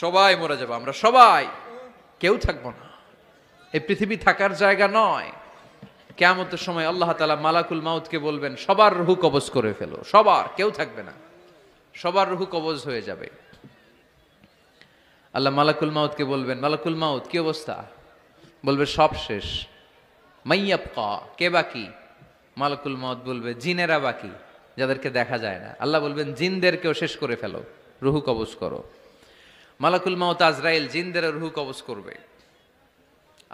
সবাই মরে যাব আমরা সবাই কেউ থাকবো না এই পৃথিবী থাকার জায়গা নয় কেমতের সময় আল্লাহ তালা মালাকুল মাউদকে বলবেন সবার রুহু কবজ করে ফেলো সবার কেউ থাকবে না সবার রুহু কবজ হয়ে যাবে আল্লাহ মালাকুল মাউদকে বলবেন মালাকুল মাউদ কি অবস্থা বলবে সব শেষ কে বাকি মালাকুল মাউদ বলবে জিনেরা বাকি যাদেরকে দেখা যায় না আল্লাহ বলবেন জিনদেরকেও শেষ করে ফেলো রুহু কবজ করো মালাকুল মাউত আজরাইল জিন্দের রুহু কবজ করবে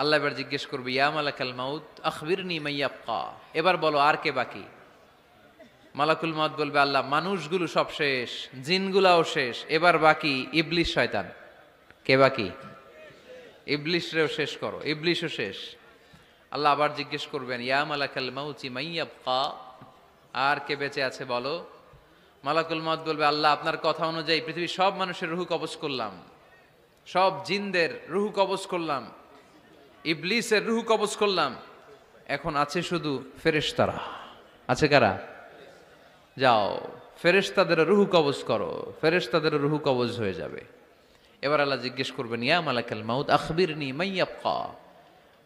আল্লাহ এবার জিজ্ঞেস করবে ইয়া মালাকাল মাউত আখবির নি এবার বলো আর কে বাকি মালাকুল মাউত বলবে আল্লাহ মানুষগুলো সব শেষ জিনগুলাও শেষ এবার বাকি ইবলিশ শয়তান কে বাকি ইবলিশরেও শেষ করো ইবলিশও শেষ আল্লাহ আবার জিজ্ঞেস করবেন ইয়া মালাকাল মাউচি মাইয়াপ্পা আর কে বেঁচে আছে বলো মালাকুল মত বলবে আল্লাহ আপনার কথা অনুযায়ী পৃথিবীর সব মানুষের রুহু কবচ করলাম সব জিনদের রুহু কবচ করলাম ইবলিসের রুহু কবচ করলাম এখন আছে শুধু ফেরেশতারা আছে কারা যাও ফেরেশতাদের রুহু কবচ করো ফেরেশতাদের রুহু কবচ হয়ে যাবে এবার আল্লাহ জিজ্ঞেস করবেন নিয়া মালাকাল মাউদ আখবির নি মাইয়াপ্পা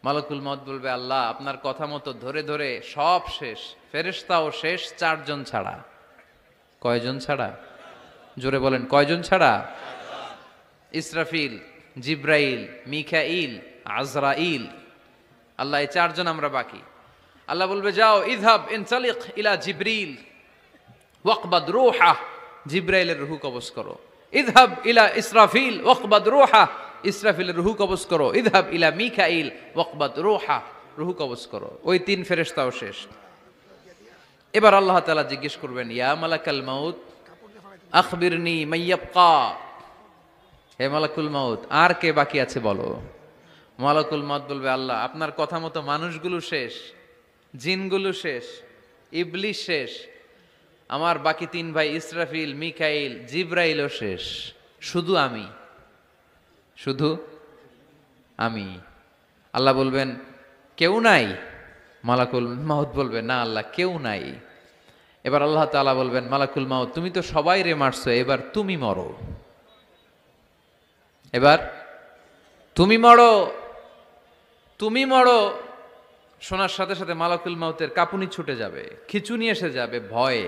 মালাকুল মত বলবে আল্লাহ আপনার কথা মতো ধরে ধরে সব শেষ ফেরেশতাও শেষ চারজন ছাড়া কয়জন ছাড়া জোরে বলেন কয়জন ছাড়া ইসরাফিল জিব্রাইল মিখাইল আজরাইল আল্লাহ এই চারজন আমরা বাকি আল্লাহ বলবে যাও ইধাব সালিক ইলা জিব্রিল ওয়াকবাদ রোহা জিব্রাইলের রুহু কবজ করো ইধাব ইলা ইসরাফিল ওয়াকবাদ রোহা ইসরাফিলের রুহু কবজ করো ইধাব ইলা মিখাইল ওয়াকবাদ রোহা রুহু কবজ করো ওই তিন ফেরেস্তাও শেষ এবার আল্লাহ তালা জিজ্ঞেস করবেন ইয়া মালাকাল মাউত আখবিরনি মাইয়াবকা হে মালাকুল মাউত আর কে বাকি আছে বলো মালাকুল মাউত বলবে আল্লাহ আপনার কথা মতো মানুষগুলো শেষ জিনগুলো শেষ ইবলিশ শেষ আমার বাকি তিন ভাই ইসরাফিল মিকাইল জিব্রাইলও শেষ শুধু আমি শুধু আমি আল্লাহ বলবেন কেউ নাই মালাকুল মাহত বলবে না আল্লাহ কেউ নাই এবার আল্লাহ তালা বলবেন মালাকুল মাও তুমি তো সবাই রে মারছো এবার তুমি মরো এবার তুমি মরো তুমি মরো শোনার সাথে সাথে মালাকুল মাউতের কাপুনি ছুটে যাবে খিচুনি এসে যাবে ভয়ে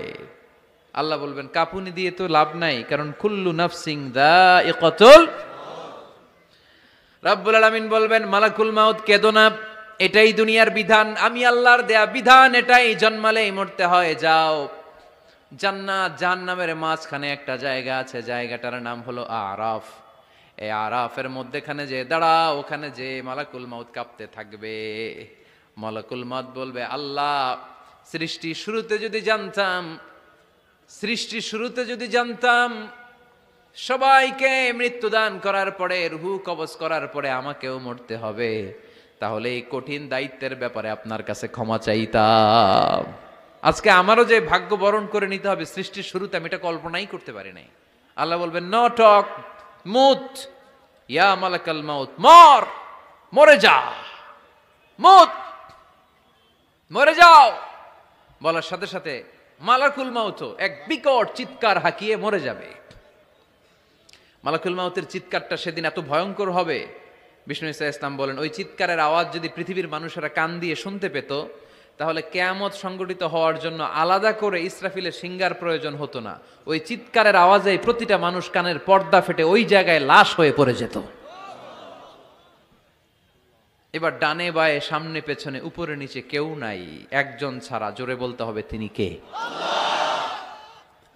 আল্লাহ বলবেন কাপুনি দিয়ে তো লাভ নাই কারণ কুল্লু সিং দা এ কতল রাব্বুল আলমিন বলবেন মালাকুল মাউত কেদোনা এটাই দুনিয়ার বিধান আমি আল্লাহর দেয়া বিধান এটাই জন্মালেই মরতে হয় যাও জান্নাত জাহান্নামের মাঝখানে একটা জায়গা আছে জায়গাটার নাম হলো আরাফ এই আরাফের মধ্যেখানে যে দাঁড়া ওখানে যে মালাকুল মত কাঁপতে থাকবে মালাকুল মত বলবে আল্লাহ সৃষ্টি শুরুতে যদি জানতাম সৃষ্টি শুরুতে যদি জানতাম সবাইকে মৃত্যুদান করার পরে রুহু কবজ করার পরে আমাকেও মরতে হবে তাহলে এই কঠিন দায়িত্বের ব্যাপারে আপনার কাছে ক্ষমা চাইতাম আজকে আমারও যে ভাগ্য বরণ করে নিতে হবে সৃষ্টির শুরুতে আমি এটা কল্পনাই করতে পারি নাই আল্লাহ বলবেন ন টক মুত ইয়া মালাকাল মাউত মর মরে যা মুত মরে যাও বলার সাথে সাথে মালাকুল মাউত এক বিকট চিৎকার হাকিয়ে মরে যাবে মালাকুল মাউতের চিৎকারটা সেদিন এত ভয়ঙ্কর হবে বিষ্ণু ইসা ইসলাম বলেন ওই চিৎকারের আওয়াজ যদি পৃথিবীর মানুষেরা কান দিয়ে শুনতে পেত তাহলে কেয়ামত সংগঠিত হওয়ার জন্য আলাদা করে ইসরাফিলের সিঙ্গার প্রয়োজন হতো না ওই চিৎকারের আওয়াজে প্রতিটা মানুষ কানের পর্দা ফেটে ওই জায়গায় লাশ হয়ে পড়ে যেত এবার ডানে বায়ে সামনে পেছনে উপরে নিচে কেউ নাই একজন ছাড়া জোরে বলতে হবে তিনি কে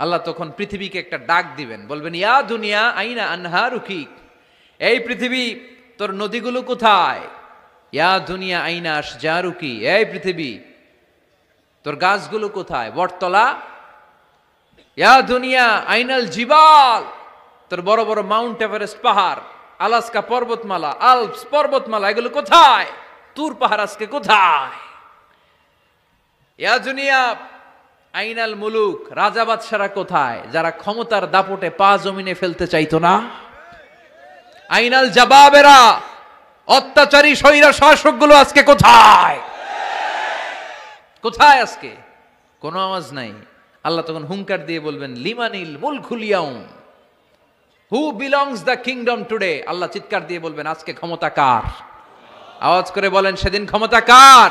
আল্লাহ তখন পৃথিবীকে একটা ডাক দিবেন বলবেন ইয়া দুনিয়া আইনা আনহা রুকি এই পৃথিবী তোর নদীগুলো কোথায় ইয়া দুনিয়া আইনাস জারুকি এই পৃথিবী তোর গাছগুলো কোথায় বটতলা ইয়া দুনিয়া আইনাল জিবাল তোর বড় বড় মাউন্ট এভারেস্ট পাহাড় আলাস্কা পর্বতমালা আলপস পর্বতমালা এগুলো কোথায় তুর পাহাড় আজকে কোথায় ইয়া দুনিয়া আইনাল মুলুক রাজা কোথায় যারা ক্ষমতার দাপটে পা জমিনে ফেলতে চাইতো না আইনাল জবাবেরা অত্যাচারী স্বৈরা শাসকগুলো আজকে কোথায় কোথায় আজকে কোনো আওয়াজ নাই আল্লাহ তখন হুঙ্কার দিয়ে বলবেন লিমানিল মুল খুলিয়াউম who belongs the kingdom today আল্লাহ চিৎকার দিয়ে বলবেন আজকে ক্ষমতা কার আওয়াজ করে বলেন সেদিন ক্ষমতা কার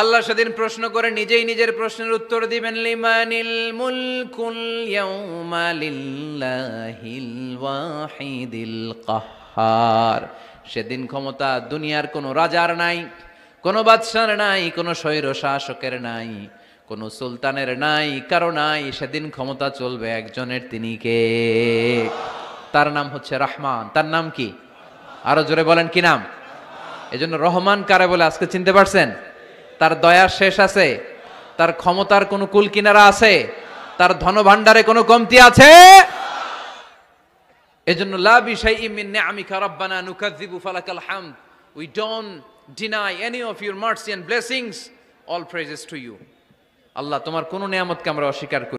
আল্লাহ সেদিন প্রশ্ন করে নিজেই নিজের প্রশ্নের উত্তর দিবেন লিমানিল মুলকুল ইয়াউমা লিল্লাহিল ওয়াহিদিল কাহার সেদিন ক্ষমতা দুনিয়ার কোনো রাজার নাই কোনো বাদশার নাই কোনো স্বৈর শাসকের নাই কোনো সুলতানের নাই কারো নাই সেদিন ক্ষমতা চলবে একজনের তিনি কে তার নাম হচ্ছে রহমান তার নাম কি আরো জোরে বলেন কি নাম এজন্য রহমান কারে বলে আজকে চিনতে পারছেন তার দয়ার শেষ আছে তার ক্ষমতার কোনো কুল কিনারা আছে তার ধনভাণ্ডারে কোনো কমতি আছে এজন্য লা বিশাইই মিন নিআমিকা রাব্বানা নুকাযযিবু ফালাকাল হামদ we don't deny any of your mercy and blessings all praises to you আল্লাহ তোমার কোনো নিয়ামতকে আমরা অস্বীকার করি